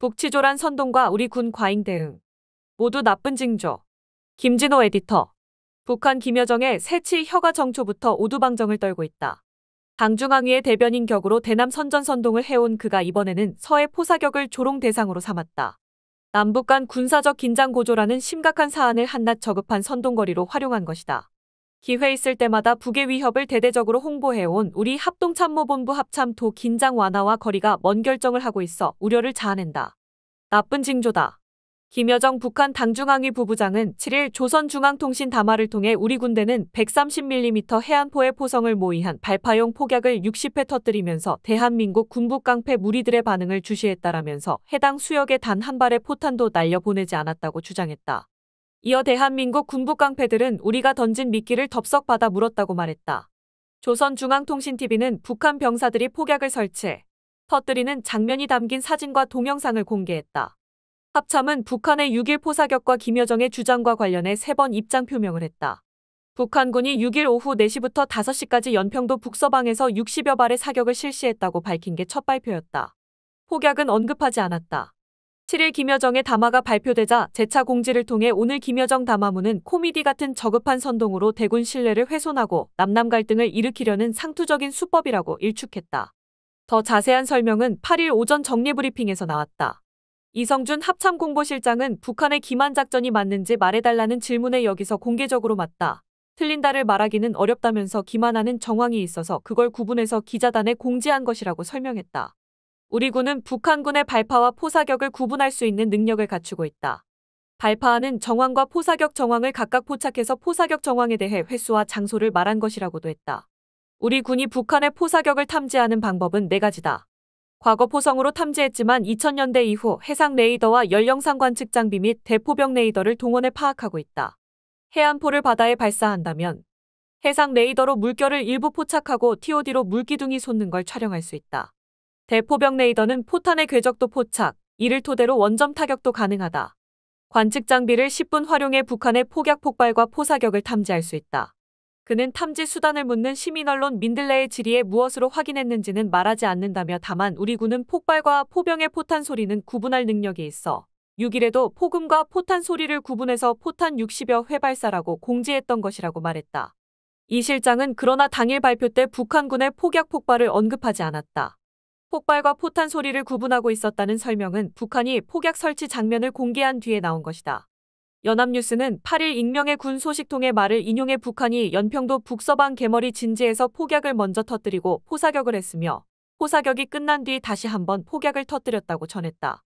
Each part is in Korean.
북치조란 선동과 우리 군 과잉 대응. 모두 나쁜 징조. 김진호 에디터. 북한 김여정의 새치 혀가 정초부터 오두방정을 떨고 있다. 당중앙위의 대변인 격으로 대남 선전 선동을 해온 그가 이번에는 서해 포사격을 조롱 대상으로 삼았다. 남북 간 군사적 긴장 고조라는 심각한 사안을 한낱 저급한 선동거리로 활용한 것이다. 기회 있을 때마다 북의 위협을 대대적으로 홍보해온 우리 합동참모본부 합참도 긴장 완화와 거리가 먼 결정을 하고 있어 우려를 자아낸다. 나쁜 징조다. 김여정 북한 당중앙위 부부장은 7일 조선중앙통신 담화를 통해 우리 군대는 130mm 해안포의 포성을 모의한 발파용 폭약을 60회 터뜨리면서 대한민국 군북 깡패 무리들의 반응을 주시했다라면서 해당 수역에 단 한 발의 포탄도 날려보내지 않았다고 주장했다. 이어 대한민국 군북 깡패들은 우리가 던진 미끼를 덥석 받아 물었다고 말했다. 조선중앙통신TV는 북한 병사들이 폭약을 설치해 터뜨리는 장면이 담긴 사진과 동영상을 공개했다. 합참은 북한의 6 1 포사격과 김여정의 주장과 관련해 세 번 입장 표명을 했다. 북한군이 6일 오후 4시부터 5시까지 연평도 북서방에서 60여 발의 사격을 실시했다고 밝힌 게 첫 발표였다. 폭약은 언급하지 않았다. 7일 김여정의 담화가 발표되자 재차 공지를 통해 오늘 김여정 담화문은 코미디 같은 저급한 선동으로 대군 신뢰를 훼손하고 남남 갈등을 일으키려는 상투적인 수법이라고 일축했다. 더 자세한 설명은 8일 오전 정례 브리핑에서 나왔다. 이성준 합참공보실장은 북한의 기만작전이 맞는지 말해달라는 질문에 여기서 공개적으로 맞다. 틀린다를 말하기는 어렵다면서 기만하는 정황이 있어서 그걸 구분해서 기자단에 공지한 것이라고 설명했다. 우리 군은 북한군의 발파와 포사격을 구분할 수 있는 능력을 갖추고 있다. 발파하는 정황과 포사격 정황을 각각 포착해서 포사격 정황에 대해 횟수와 장소를 말한 것이라고도 했다. 우리 군이 북한의 포사격을 탐지하는 방법은 네 가지다. 과거 포성으로 탐지했지만 2000년대 이후 해상 레이더와 연령상 관측 장비 및 대포병 레이더를 동원해 파악하고 있다. 해안포를 바다에 발사한다면 해상 레이더로 물결을 일부 포착하고 TOD로 물기둥이 솟는 걸 촬영할 수 있다. 대포병 레이더는 포탄의 궤적도 포착, 이를 토대로 원점 타격도 가능하다. 관측 장비를 10분 활용해 북한의 폭약 폭발과 포사격을 탐지할 수 있다. 그는 탐지 수단을 묻는 시민 언론 민들레의 질의에 무엇으로 확인했는지는 말하지 않는다며 다만 우리 군은 폭발과 포병의 포탄 소리는 구분할 능력이 있어 6일에도 포금과 포탄 소리를 구분해서 포탄 60여 회 발사라고 공지했던 것이라고 말했다. 이 실장은 그러나 당일 발표 때 북한군의 폭약 폭발을 언급하지 않았다. 폭발과 포탄 소리를 구분하고 있었다는 설명은 북한이 폭약 설치 장면을 공개한 뒤에 나온 것이다. 연합뉴스는 8일 익명의 군 소식통의 말을 인용해 북한이 연평도 북서방 개머리 진지에서 폭약을 먼저 터뜨리고 포사격을 했으며 포사격이 끝난 뒤 다시 한번 폭약을 터뜨렸다고 전했다.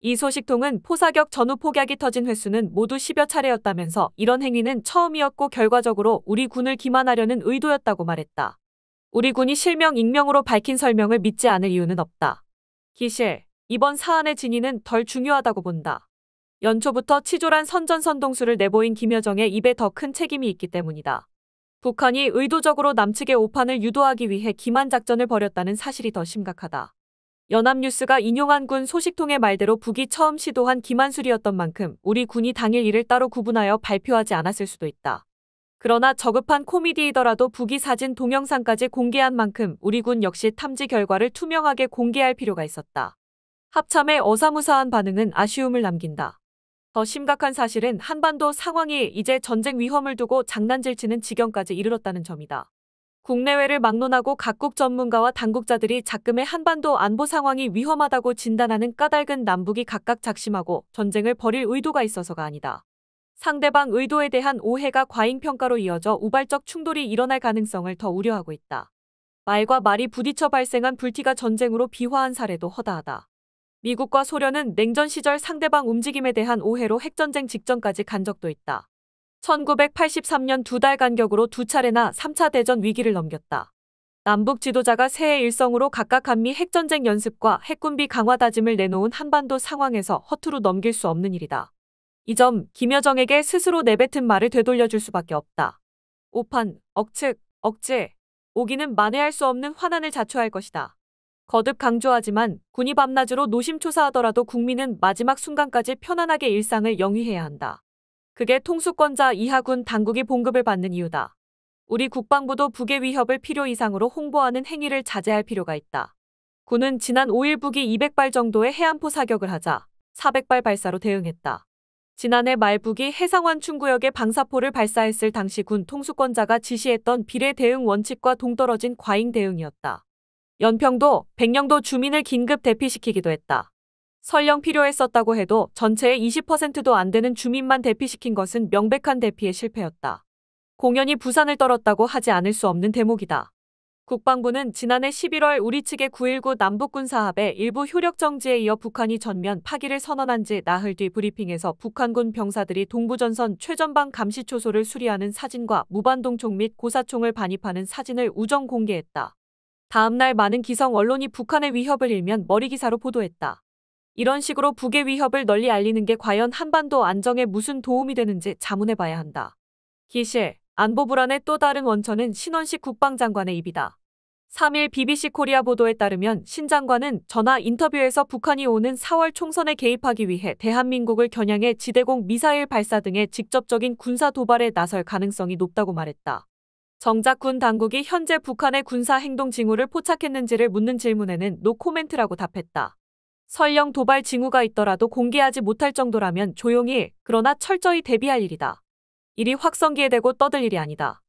이 소식통은 포사격 전후 폭약이 터진 횟수는 모두 10여 차례였다면서 이런 행위는 처음이었고 결과적으로 우리 군을 기만하려는 의도였다고 말했다. 우리 군이 실명 익명으로 밝힌 설명을 믿지 않을 이유는 없다. 기실, 이번 사안의 진위는 덜 중요하다고 본다. 연초부터 치졸한 선전선동술을 내보인 김여정의 입에 더 큰 책임이 있기 때문이다. 북한이 의도적으로 남측의 오판을 유도하기 위해 기만 작전을 벌였다는 사실이 더 심각하다. 연합뉴스가 인용한 군 소식통의 말대로 북이 처음 시도한 기만술이었던 만큼 우리 군이 당일 이를 따로 구분하여 발표하지 않았을 수도 있다. 그러나 저급한 코미디이더라도 북이 사진 동영상까지 공개한 만큼 우리 군 역시 탐지 결과를 투명하게 공개할 필요가 있었다. 합참의 어사무사한 반응은 아쉬움을 남긴다. 더 심각한 사실은 한반도 상황이 이제 전쟁 위험을 두고 장난질 치는 지경까지 이르렀다는 점이다. 국내외를 막론하고 각국 전문가와 당국자들이 작금의 한반도 안보 상황이 위험하다고 진단하는 까닭은 남북이 각각 작심하고 전쟁을 벌일 의도가 있어서가 아니다. 상대방 의도에 대한 오해가 과잉평가로 이어져 우발적 충돌이 일어날 가능성을 더 우려하고 있다. 말과 말이 부딪혀 발생한 불티가 전쟁으로 비화한 사례도 허다하다. 미국과 소련은 냉전 시절 상대방 움직임에 대한 오해로 핵전쟁 직전까지 간 적도 있다. 1983년 두 달 간격으로 두 차례나 3차 대전 위기를 넘겼다. 남북 지도자가 새해 일성으로 각각 한미 핵전쟁 연습과 핵군비 강화 다짐을 내놓은 한반도 상황에서 허투루 넘길 수 없는 일이다. 이점 김여정에게 스스로 내뱉은 말을 되돌려줄 수밖에 없다. 오판, 억측, 억제, 오기는 만회할 수 없는 화난을 자초할 것이다. 거듭 강조하지만 군이 밤낮으로 노심초사하더라도 국민은 마지막 순간까지 편안하게 일상을 영위해야 한다. 그게 통수권자 이하군 당국이 봉급을 받는 이유다. 우리 국방부도 북의 위협을 필요 이상으로 홍보하는 행위를 자제할 필요가 있다. 군은 지난 5일 북이 200발 정도의 해안포 사격을 하자 400발 발사로 대응했다. 지난해 말북이 해상완 충구역에 방사포를 발사했을 당시 군 통수권자가 지시했던 비례 대응 원칙과 동떨어진 과잉 대응이었다. 연평도, 백령도 주민을 긴급 대피시키기도 했다. 설령 필요했었다고 해도 전체의 20%도 안 되는 주민만 대피시킨 것은 명백한 대피의 실패였다. 공연히 부산을 떨었다고 하지 않을 수 없는 대목이다. 국방부는 지난해 11월 우리 측의 9.19 남북군사합의 일부 효력정지에 이어 북한이 전면 파기를 선언한 지 나흘 뒤 브리핑에서 북한군 병사들이 동부전선 최전방 감시초소를 수리하는 사진과 무반동총 및 고사총을 반입하는 사진을 우정 공개했다. 다음날 많은 기성 언론이 북한의 위협을 일면 머리기사로 보도했다. 이런 식으로 북의 위협을 널리 알리는 게 과연 한반도 안정에 무슨 도움이 되는지 자문해봐야 한다. 기실 안보 불안의 또 다른 원천은 신원식 국방장관의 입이다. 3일 BBC 코리아 보도에 따르면 신 장관은 전화 인터뷰에서 북한이 오는 4월 총선에 개입하기 위해 대한민국을 겨냥해 지대공 미사일 발사 등의 직접적인 군사 도발에 나설 가능성이 높다고 말했다. 정작 군 당국이 현재 북한의 군사 행동 징후를 포착했는지를 묻는 질문에는 노 코멘트라고 답했다. 설령 도발 징후가 있더라도 공개하지 못할 정도라면 조용히 그러나 철저히 대비할 일이다. 일이 확성기에 대고 떠들 일이 아니다.